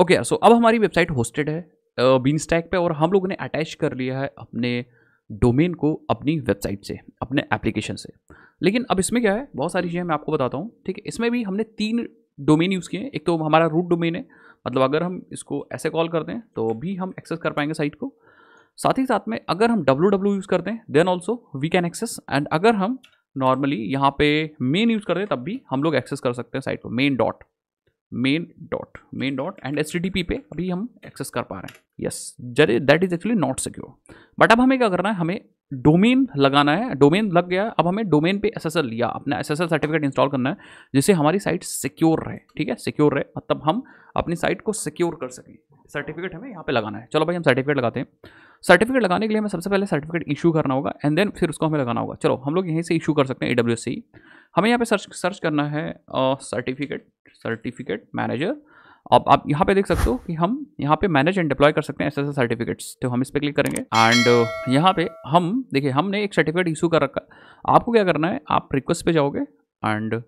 Okay यार so अब हमारी वेबसाइट होस्टेड है बीन स्टैक पर और हम लोगों ने अटैच कर लिया है अपने डोमेन को अपनी वेबसाइट से अपने एप्लीकेशन से लेकिन अब इसमें क्या है बहुत सारी चीज़ें मैं आपको बताता हूँ ठीक है इसमें भी हमने तीन डोमेन यूज़ किए एक तो हमारा रूट डोमेन है मतलब अगर हम इसको ऐसे कॉल कर दें तो भी हम एक्सेस कर पाएंगे साइट को साथ ही साथ में अगर हम डब्लू डब्ल्यू यूज़ करते हैं then also we can access and अगर हम नॉर्मली यहाँ पे मेन यूज़ कर दें तब भी हम लोग एक्सेस कर सकते हैं साइट को main dot main dot main dot and H पे अभी हम एक्सेस कर पा रहे हैं यस जरे that is actually not secure but अब हमें क्या करना है हमें डोमेन लगाना है डोमेन लग गया अब हमें डोमेन पे एस लिया अपना एस सर्टिफिकेट इंस्टॉल करना है जिससे हमारी साइट सिक्योर रहे ठीक है सिक्योर रहे मतलब हम अपनी साइट को सिक्योर कर सकें सर्टिफिकेट हमें यहाँ पे लगाना है चलो भाई हम सर्टिफिकेट लगाते हैं सर्टिफिकेट लगाने के लिए हमें सबसे पहले सर्टिफिकेट इशू करना होगा एंड देन फिर उसको हमें लगाना होगा चलो हम लोग यहीं से इशू कर सकते हैं ए से ही हमें यहाँ पे सर्च सर्च करना है सर्टिफिकेट सर्टिफिकेट मैनेजर अब आप यहाँ पे देख सकते हो कि हम यहाँ पे मैनेज एंड डिप्लॉय कर सकते हैं ऐसे ऐसे सर्टिफिकेट्स तो हम इस पर क्लिक करेंगे एंड यहाँ पे हम देखिए हमने एक सर्टिफिकेट इशू कर रखा आपको क्या करना है आप रिक्वेस्ट पे जाओगे एंड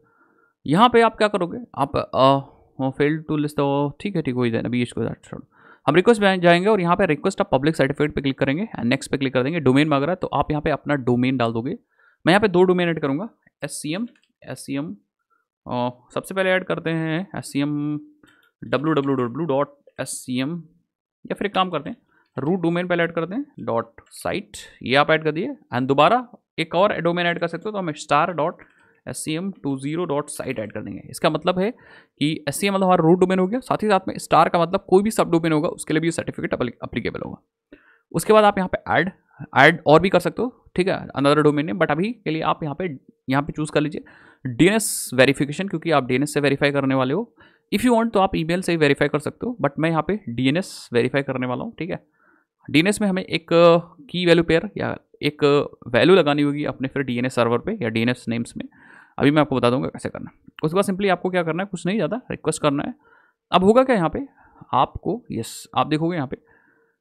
यहाँ पे आप क्या करोगे आप फेल टू लिस्ट ठीक है ठीक हो जाए अभी इसको छोड़ हम रिक्वेस्ट में जाएंगे और यहाँ पे रिक्वेस्ट आप पब्लिक सर्टिफिकेट पे क्लिक करेंगे एंड नेक्स्ट पे क्लिक कर देंगे डोमेन मांग रहा है तो आप यहाँ पे अपना डोमेन डाल दोगे मैं यहाँ पे दो डोमेन ऐड करूँगा S C M S C M सबसे पहले ऐड करते हैं S C M W W W dot S C M या फिर एक काम करते हैं रूट डोमेन पहले ऐड करते हैं डॉट साइट ये आप ऐड कर दिए एंड दोबारा एक और डोमेन ऐड कर सकते हो तो हम star dot S C M two zero dot site add कर देंगे इसका मतलब है कि एस सी एम मतलब हमारा रूट डोमेन हो गया साथ ही साथ में स्टार का मतलब कोई भी सब डोमेन होगा उसके लिए भी ये सर्टिफिकेट अप्लीकेबल होगा उसके बाद आप यहाँ पे ऐड ऐड और भी कर सकते हो ठीक है अनदर डोमेन नेम बट अभी के लिए आप यहाँ पे यहाँ पे चूज़ कर लीजिए डी वेरिफिकेशन क्योंकि आप डी से वेरीफाई करने वाले हो इफ़ यू वांट तो आप ईमेल से ही वेरीफाई कर सकते हो बट मैं यहाँ पे डी वेरीफाई करने वाला हूँ ठीक है डी में हमें एक की वैल्यू पेयर या एक वैल्यू uh, लगानी होगी अपने फिर डी सर्वर पर या डी नेम्स में अभी मैं आपको बता दूंगा कैसे करना है उसके बाद सिंपली आपको क्या करना है कुछ नहीं ज़्यादा रिक्वेस्ट करना है अब होगा क्या यहाँ पे आपको यस आप देखोगे यहाँ पे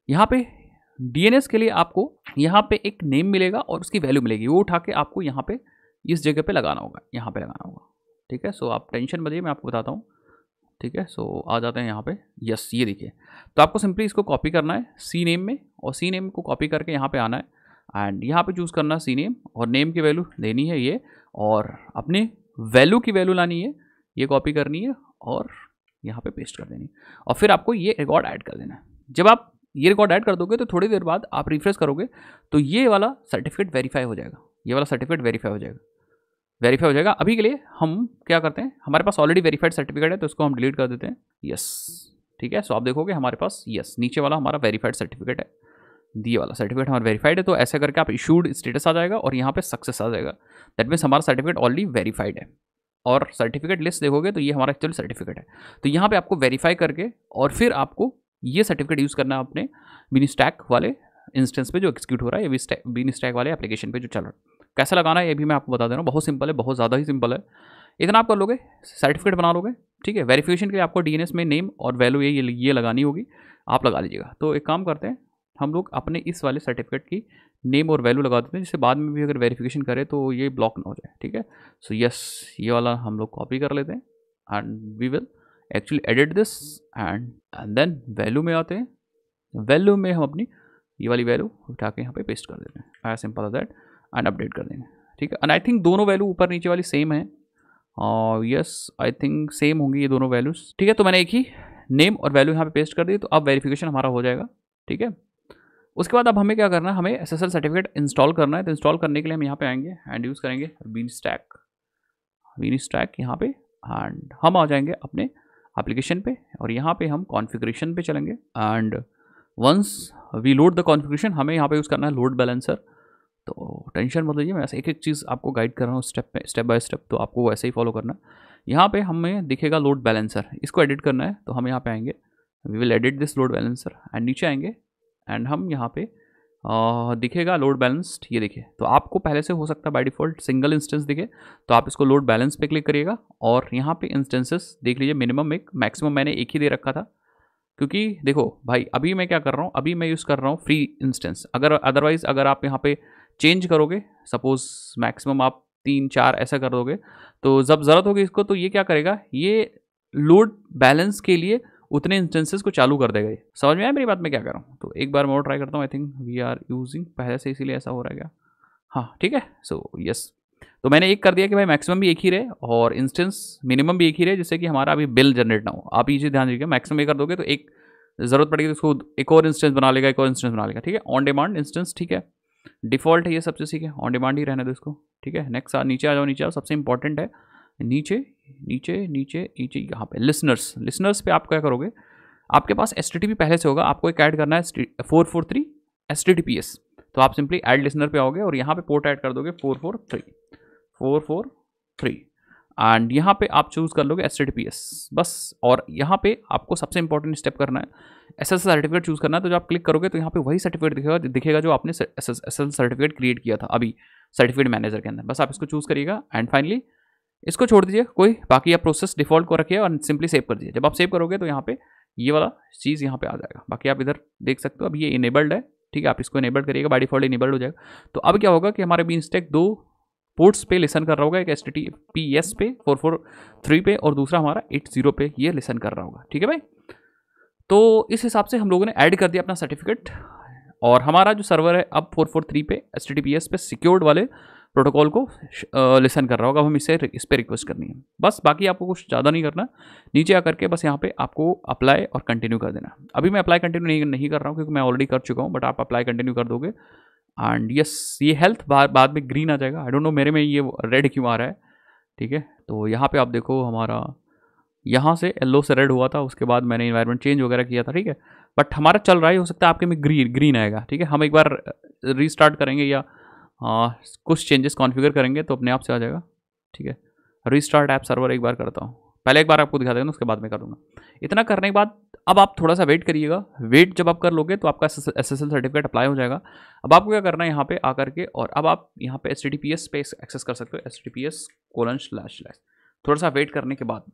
यहाँ पे डीएनएस के लिए आपको यहाँ पे एक नेम मिलेगा और उसकी वैल्यू मिलेगी वो उठा के आपको यहाँ पे इस जगह पे लगाना होगा यहाँ पे लगाना होगा ठीक है सो आप टेंशन बताइए मैं आपको बताता हूँ ठीक है सो आ जाते हैं यहाँ पे यस ये देखिए तो आपको सिंपली इसको कॉपी करना है सी नेम में और सी नेम को कॉपी करके यहाँ पे आना है एंड यहाँ पे चूज़ करना है सी नेम और नेम की वैल्यू देनी है ये और अपने वैल्यू की वैल्यू लानी है ये कॉपी करनी है और यहाँ पे पेस्ट कर देनी है और फिर आपको ये रिकॉर्ड ऐड कर देना है जब आप ये रिकॉर्ड ऐड कर दोगे तो थोड़ी देर बाद आप रिफ्रेश करोगे तो ये वाला सर्टिफिकेट वेरीफाई हो जाएगा ये वाला सर्टिफिकेट वेरीफाई हो जाएगा वेरीफाई हो जाएगा अभी के लिए हम क्या करते हैं हमारे पास ऑलरेडी वेरीफाइड सर्टिफिकेट है तो इसको हम डिलीट कर देते हैं यस ठीक है सो आप देखोगे हमारे पास यस नीचे वाला हमारा वेरीफाइड सर्टिफिकेट है दिए वाला सर्टिफिकेट हमारा वेरीफाइड है तो ऐसे करके आप इशूड स्टेटस आ जाएगा और यहाँ पे सक्सेस आ जाएगा दैट मीन्स हमारा सर्टिफिकेट ऑलरेडी वेरीफाइड है और सर्टिफिकेट लिस्ट देखोगे तो ये हमारा एक्चुअल सर्टिफिकेट है तो यहाँ पे आपको वेरीफाई करके और फिर आपको ये सर्टिफिकेट यूज़ करना है अपने बिनी स्टैक वाले इंस्टेंस पे जो एक्सिक्यूट हो रहा है बिनी स्टैक वाले एप्लीकेशन पे जो चल रहा है कैसा लगाना है ये भी मैं आपको बता दे रहा हूँ बहुत सिंपल है बहुत ज़्यादा ही सिंपल है इतना आप कर लोगे सर्टिफिकेट बना लोगे ठीक है वेरीफिकेशन के लिए आपको डी में नेम और वैल्यू ये ये लगानी होगी आप लगा लीजिएगा तो एक काम करते हैं हम लोग अपने इस वाले सर्टिफिकेट की नेम और वैल्यू लगा देते हैं जिससे बाद में भी अगर वेरिफिकेशन करें तो ये ब्लॉक ना हो जाए ठीक है सो यस ये वाला हम लोग कॉपी कर लेते हैं and we will actually edit this and and then value में आते हैं वैल्यू में हम अपनी ये वाली वैल्यू उठा के यहाँ पे पेस्ट कर देते हैं I simple of that and update कर देंगे ठीक है एंड आई थिंक दोनों वैल्यू ऊपर नीचे वाली सेम है और यस आई थिंक सेम होंगी ये दोनों वैल्यूज़ ठीक है तो मैंने एक ही नेम और वैल्यू यहाँ पे पेस्ट कर दी तो अब वेरिफिकेशन हमारा हो जाएगा ठीक है उसके बाद अब हमें क्या करना है हमें एस सर्टिफिकेट इंस्टॉल करना है तो इंस्टॉल करने के लिए हम यहाँ पे आएंगे एंड यूज़ करेंगे बीन स्टैक बीन स्टैक यहाँ पे एंड हम आ जाएंगे अपने एप्लीकेशन पे और यहाँ पे हम कॉन्फ़िगरेशन पे चलेंगे and once we load the configuration हमें यहाँ पे यूज़ करना है लोड बैलेंसर तो टेंशन मत लीजिए मैं ऐसे एक एक चीज़ आपको गाइड कर रहा हूँ स्टेप पर स्टेप बाय स्टेप तो आपको वैसे ही फॉलो करना है यहाँ पर हमें दिखेगा लोड बैलेंसर इसको एडिट करना है तो हम यहाँ पर आएंगे we will edit this load balancer and नीचे आएंगे एंड हम यहाँ पे दिखेगा लोड बैलेंस्ड ये देखिए तो आपको पहले से हो सकता है बाय डिफ़ॉल्ट सिंगल इंस्टेंस दिखे तो आप इसको लोड बैलेंस पे क्लिक करिएगा और यहाँ पे इंस्टेंसेस देख लीजिए मिनिमम एक मैक्सिमम मैंने एक ही दे रखा था क्योंकि देखो भाई अभी मैं क्या कर रहा हूँ अभी मैं यूज़ कर रहा हूँ फ्री इंस्टेंस अगर अदरवाइज़ अगर आप यहाँ पर चेंज करोगे सपोज़ मैक्सिमम आप तीन चार ऐसा कर दोगे तो जब ज़रूरत होगी इसको तो ये क्या करेगा ये लोड बैलेंस के लिए उतने इंस्टेंसेस को चालू कर देगा ये समझ में आया मेरी बात में क्या कर रहा हूँ तो एक बार मैं और ट्राई करता हूँ I think we are using पहले से इसीलिए ऐसा हो रहा है हाँ ठीक है सो so, यस yes. तो मैंने एक कर दिया कि भाई मैक्सिमम भी एक ही रहे और इंस्टेंस मिनिमम भी एक ही रहे जिससे कि हमारा अभी बिल जनरेट ना हो आप ये चीज़ ध्यान दीजिए मैक्सिमम ये कर दोगे तो एक ज़रूरत पड़ेगी तो उसको एक और इंस्टेंस बना लेगा एक और इंस्टेंस बना लेगा ठीक है ऑन डिमांड इंस्टेंस ठीक है डिफ़ॉल्ट है ये सबसे ठीक है ऑन डिमांड ही रहने दो इसको ठीक है नेक्स्ट नीचे आ जाओ नीचे आओ सबसे इंपॉर्टेंट है नीचे नीचे नीचे नीचे यहाँ पे लिसनर्स लिसनर्स पे आप क्या करोगे आपके पास एस पहले से होगा आपको एक ऐड करना है फोर फोर थ्री एस तो आप सिंपली एड लिसनर पे आओगे और यहाँ पे पोर्ट ऐड कर दोगे four four three four four three and यहाँ पे आप चूज़ कर लोगे एस बस और यहाँ पे आपको सबसे इंपॉर्टेंट स्टेप करना है एस एस सर्टिफिकेट चूज़ करना है तो जब आप क्लिक करोगे तो यहाँ पे वही सर्टिफिकेट दिखेगा दिखेगा जो आपने एस एस सर्टिफिकेट क्रिएट किया था अभी सर्टिफिकेट मैनेजर के अंदर बस आप इसको चूज़ करिएगा एंड फाइनली इसको छोड़ दीजिए कोई बाकी आप प्रोसेस डिफॉल्ट को रखिए और सिंपली सेव कर दीजिए जब आप सेव करोगे तो यहाँ पे ये वाला चीज़ यहाँ पे आ जाएगा बाकी आप इधर देख सकते हो अब ये इनेबल्ड है ठीक है आप इसको इनेबल्ड करिएगा बाई डिफॉल्ट इनेबल्ड हो जाएगा तो अब क्या होगा कि हमारे बीन स्टेक दो पोर्ट्स पे लेसन कर रहा होगा एक एस टी पी एस पे फोर फोर थ्री पे और दूसरा हमारा एट जीरो पे ये लेसन कर रहा होगा ठीक है भाई तो इस हिसाब से हम लोगों ने ऐड कर दिया अपना सर्टिफिकेट और हमारा जो सर्वर है अब फोर फोर थ्री पे S T T P S पे सिक्योर्ड वाले प्रोटोकॉल को लिसन कर रहा होगा अब हम इससे इस पर रिक्वेस्ट करनी है बस बाकी आपको कुछ ज़्यादा नहीं करना नीचे आकर के बस यहाँ पे आपको अप्लाई और कंटिन्यू कर देना अभी मैं अप्लाई कंटिन्यू नहीं नहीं कर रहा हूँ क्योंकि मैं ऑलरेडी कर चुका हूँ बट आप अप्लाई कंटिन्यू कर दोगे एंड यस ये हेल्थ बाद में ग्रीन आ जाएगा आई डोंट नो मेरे में ये रेड क्यों आ रहा है ठीक है तो यहाँ पर आप देखो हमारा यहाँ से येल्लो से रेड हुआ था उसके बाद मैंने इन्वायरमेंट चेंज वगैरह किया था ठीक है बट हमारा चल रहा है हो सकता है आपके में ग्रीन ग्रीन आएगा ठीक है हम एक बार रीस्टार्ट करेंगे या आ, कुछ चेंजेस कॉन्फ़िगर करेंगे तो अपने आप से आ जाएगा ठीक है रीस्टार्ट ऐप सर्वर एक बार करता हूँ पहले एक बार आपको दिखा देगा ना उसके बाद में करूँगा इतना करने के बाद अब आप थोड़ा सा वेट करिएगा वेट जब आप कर लोगे तो आपका S S L certificate apply हो जाएगा अब आपको क्या करना है यहाँ पे आकर के और अब आप यहाँ पे एस टी पी एस पे एक्सेस कर सकते हो S T P S colon slash slash थोड़ा सा वेट करने के बाद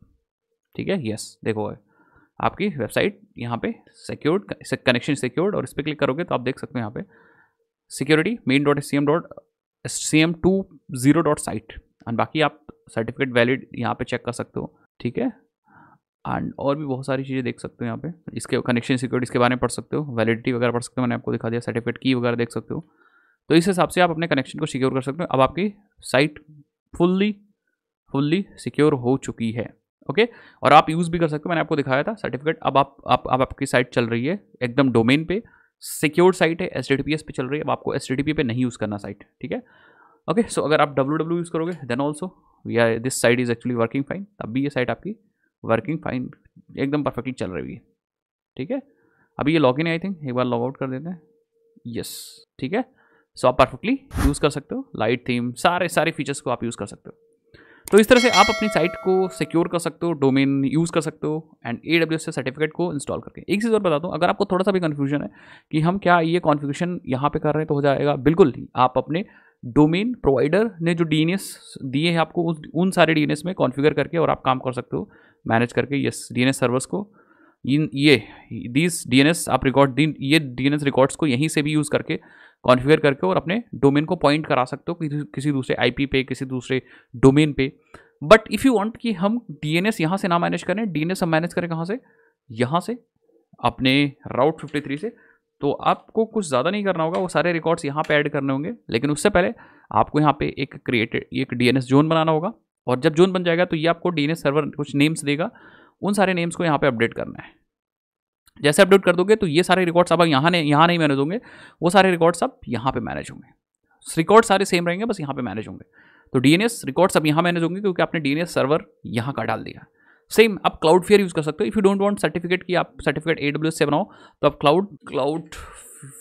ठीक है यस देखो आपकी वेबसाइट यहाँ पे सिक्योर्ड कनेक्शन सिक्योर्ड और इस पर क्लिक करोगे तो आप देख सकते हो यहाँ पर security main dot C M dot C M two zero dot site and बाकी आप सर्टिफिकेट वैलिड यहाँ पे चेक कर सकते हो ठीक है एंड और भी बहुत सारी चीज़ें देख सकते हो यहाँ पे इसके कनेक्शन सिक्योरिटी के बारे में पढ़ सकते हो वैलिडिटी वगैरह पढ़ सकते हो मैंने आपको दिखा दिया सर्टिफिकेट की वगैरह देख सकते हो तो इस हिसाब से आप अपने कनेक्शन को सिक्योर कर सकते हो अब आपकी साइट फुल्ली फुल्ली सिक्योर हो चुकी है ओके और आप यूज़ भी कर सकते हो मैंने आपको दिखाया था सर्टिफिकेट अब आप, आप, आप आपकी साइट चल रही है एकदम डोमेन पे सिक्योर्ड साइट है एस पी एस पे चल रही है अब आपको एस पी पे नहीं यूज़ करना साइट ठीक है ओके सो अगर आप डब्ल्यू e यूज़ करोगे देन ऑल्सो या this site is actually working fine तब भी ये साइट आपकी वर्किंग फाइन एकदम परफेक्टली चल रही है ठीक है अभी ये लॉग इन आई थिंक एक बार लॉग आउट कर देते हैं यस ठीक है सो आप परफेक्टली यूज़ कर सकते हो लाइट थीम सारे सारे फीचर्स को आप यूज़ कर सकते हो तो इस तरह से आप अपनी साइट को सिक्योर कर सकते हो डोमेन यूज़ कर सकते हो एंड ए डब्ल्यू से सर्टिफिकेट को इंस्टॉल करके एक चीज़ और बता दूँ अगर आपको थोड़ा सा भी कन्फ्यूजन है कि हम क्या ये कॉन्फ्यूशन यहाँ पे कर रहे हैं तो हो जाएगा बिल्कुल नहीं आप अपने डोमेन प्रोवाइडर ने जो डी दिए हैं आपको उन सारे डी में कॉन्फ़िगर करके और आप काम कर सकते हो मैनेज करके यस डी सर्वर्स को इन ये दीज डीएनएस आप रिकॉर्ड ये डीएनएस रिकॉर्ड्स को यहीं से भी यूज़ करके कॉन्फ़िगर करके और अपने डोमेन को पॉइंट करा सकते हो कि, किसी दूसरे आईपी पे किसी दूसरे डोमेन पे बट इफ़ यू वांट कि हम डीएनएस यहाँ से ना मैनेज करें डीएनएस हम मैनेज करें कहाँ से यहाँ से अपने राउट 53 से तो आपको कुछ ज़्यादा नहीं करना होगा वो सारे रिकॉर्ड्स यहाँ पर ऐड करने होंगे लेकिन उससे पहले आपको यहाँ पर एक क्रिएटेड एक एस जोन बनाना होगा और जब जोन बन जाएगा तो ये आपको एस सर्वर कुछ नेम्स देगा उन सारे नेम्स को यहाँ पे अपडेट करना है जैसे अपडेट कर दोगे तो ये सारे रिकॉर्ड्स अब यहाँ ने यहाँ नहीं मैनेज होंगे वो सारे रिकॉर्ड्स अब यहाँ पे मैनेज होंगे रिकॉर्ड सारे सेम रहेंगे बस यहाँ पे मैनेज होंगे तो डी रिकॉर्ड्स अब यहाँ मैनेज होंगे क्योंकि आपने डी सर्वर यहाँ का डाल दिया सेम आप क्लाउड फेयर यूज़ कर सकते हो if you don't want certificate की आप सर्टिफिकेट ए डब्ल्यू से बनाओ तो आप क्लाउड क्लाउड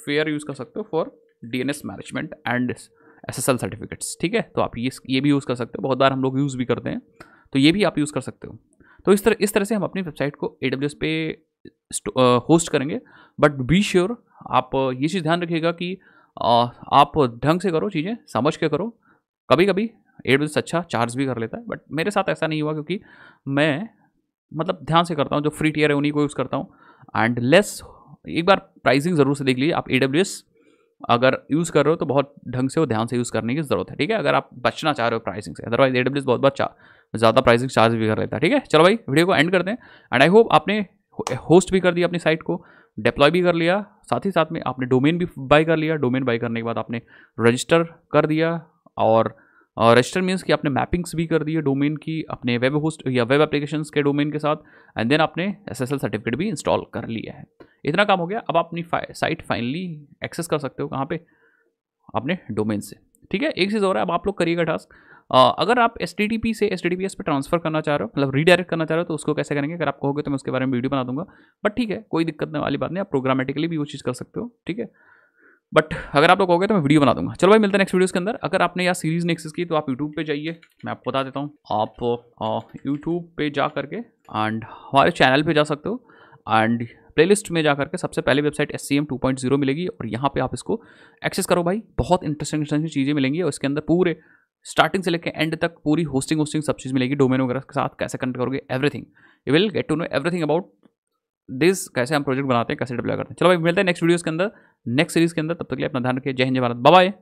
फेयर यूज़ कर सकते हो for D N S management and S S L certificates ठीक है तो आप ये ये भी यूज़ कर सकते हो बहुत बार हम लोग यूज़ भी करते हैं तो ये भी आप यूज़ कर सकते हो तो इस तरह इस तरह से हम अपनी वेबसाइट को ए डब्ल्यू एस पे होस्ट करेंगे बट बी श्योर आप ये चीज़ ध्यान रखिएगा कि आप ढंग से करो चीज़ें समझ के करो कभी कभी ए डब्ल्यू एस अच्छा चार्ज भी कर लेता है बट मेरे साथ ऐसा नहीं हुआ क्योंकि मैं मतलब ध्यान से करता हूँ जो फ्री टीयर है उन्हीं को यूज़ करता हूँ एंड लेस एक बार प्राइसिंग ज़रूर से देख लीजिए आप ए अगर यूज़ कर रहे हो तो बहुत ढंग से वो ध्यान से यूज़ करने की ज़रूरत है ठीक है अगर आप बचना चाह रहे हो प्राइसिंग से अदरवाइज ए बहुत बहुत ज़्यादा प्राइसिंग चार्ज भी कर लेता है ठीक है चलो भाई वीडियो को एंड करते हैं एंड आई होप आपने होस्ट भी कर दिया अपनी साइट को डिप्लॉय भी कर लिया साथ ही साथ में आपने डोमेन भी बाई कर लिया डोमेन बाई करने के बाद आपने रजिस्टर कर दिया और और रजिस्टर मीन्स कि आपने मैपिंग्स भी कर दी है डोमेन की अपने वेब होस्ट या वेब एप्लीकेशन के डोमेन के साथ एंड देन आपने एस एस एल सर्टिफिकेट भी इंस्टॉल कर लिया है इतना काम हो गया अब आप अपनी साइट फाइनली एक्सेस कर सकते हो कहाँ पर अपने डोमेन से ठीक है एक चीज़ और है अब आप लोग करिएगा टास्क अगर आप एस से एस टी पे ट्रांसफर करना चाह रहे हो मतलब रीडायरेक्ट करना चाह रहे हो तो उसको कैसे करेंगे अगर आप कहोगे तो मैं उसके बारे में वीडियो बना दूंगा बट ठीक है कोई दिक्कत नहीं वाली बात नहीं आप प्रोग्रामेटिकली भी वो चीज़ कर सकते हो ठीक है बट अगर आप लोग कहोगे तो मैं वीडियो बना दूंगा चलो भाई मिलते हैं नेक्स्ट वीडियोस के अंदर अगर आपने यहाँ सीरीज एक्सेस की तो आप यूट्यूब पे जाइए मैं आपको बता देता हूँ आप यूट्यूब पे जा करके एंड हमारे चैनल पे जा सकते हो एंड प्लेलिस्ट में जा करके सबसे पहले website S C M two point zero मिलेगी और यहाँ पर आप इसको एक्सेस करो भाई बहुत इंटरेस्टिंग इंटरेस्टिंग चीज़ें मिलेंगी और इसके अंदर पूरे स्टार्टिंग से लेकर एंड तक पूरी होस्टिंग होस्टिंग सब चीज़ मिलेगी डोमेन वगैरह के साथ कैसे कनेक्ट करोगे everything you will get to know everything about this कैसे हम प्रोजेक्ट बनाते हैं कैसे डेवलप करते हैं चलो भाई मिलते हैं नेक्स्ट वीडियोज़ के अंदर नेक्स्ट सीरीज के अंदर तब तक के लिए अपना ध्यान रखिए जय हिंद भारत बाय